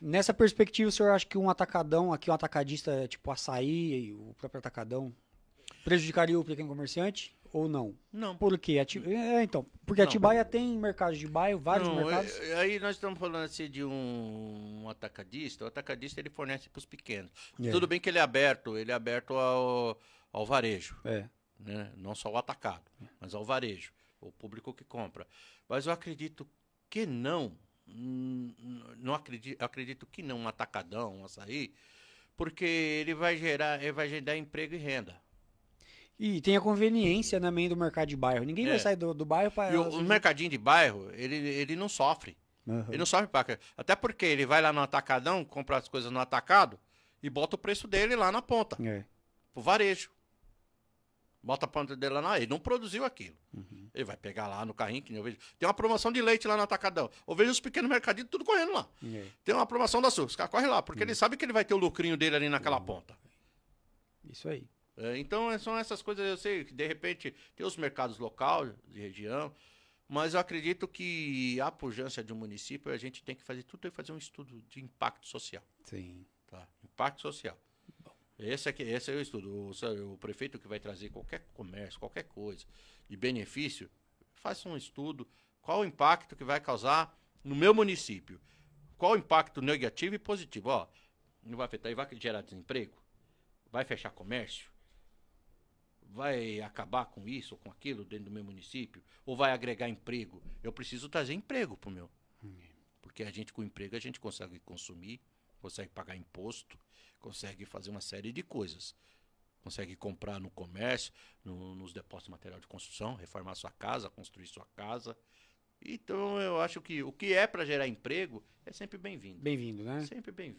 Nessa perspectiva, o senhor acha que um atacadão, aqui um atacadista tipo açaí, o próprio atacadão, prejudicaria o pequeno comerciante ou não? Não. Por quê? É, então, porque não. Atibaia tem mercado de bairro, vários não, mercados. É, aí nós estamos falando assim de um atacadista. O atacadista ele fornece para os pequenos. É. Tudo bem que ele é aberto, ele é aberto ao, ao varejo. É. Né? Não só ao atacado, mas ao varejo, o público que compra. Mas eu acredito que não Hum, hum, não acredito, acredito que não, um atacadão, um açaí, porque ele vai gerar, ele vai gerar emprego e renda. E tem a conveniência também do mercado de bairro. Ninguém é. vai sair do, do bairro para. o, o, mercadinho de bairro, ele, ele não sofre. Uhum. Ele não sofre para. Até porque ele vai lá no atacadão, compra as coisas no atacado e bota o preço dele lá na ponta. É. Pro varejo. Bota a ponta dele lá na. Ele não produziu aquilo. Uhum. Ele vai pegar lá no carrinho, que eu vejo. Tem uma promoção de leite lá no Atacadão. Eu vejo os pequenos mercadinhos tudo correndo lá. É. Tem uma promoção da sua. Os caras correm lá, porque é. ele hum. sabe que ele vai ter o lucrinho dele ali naquela é. ponta. Isso aí. É, então é, são essas coisas, eu sei que de repente tem os mercados locais, de região, mas eu acredito que a pujança de um município, a gente tem que fazer tudo, e fazer um estudo de impacto social. Sim. Tá? Impacto social. Esse, é que esse é o estudo. O, sabe, o prefeito que vai trazer qualquer comércio, qualquer coisa de benefício, faça um estudo. Qual o impacto que vai causar no meu município? Qual o impacto negativo e positivo? Ó, não vai afetar, vai gerar desemprego? Vai fechar comércio? Vai acabar com isso ou com aquilo dentro do meu município? Ou vai agregar emprego? Eu preciso trazer emprego para o meu. Porque a gente com emprego, a gente consegue consumir, consegue pagar imposto, consegue fazer uma série de coisas. Consegue comprar no comércio, no, nos depósitos de material de construção, reformar sua casa, construir sua casa. Então eu acho que o que é para gerar emprego é sempre bem-vindo. Bem-vindo, né? Sempre bem-vindo.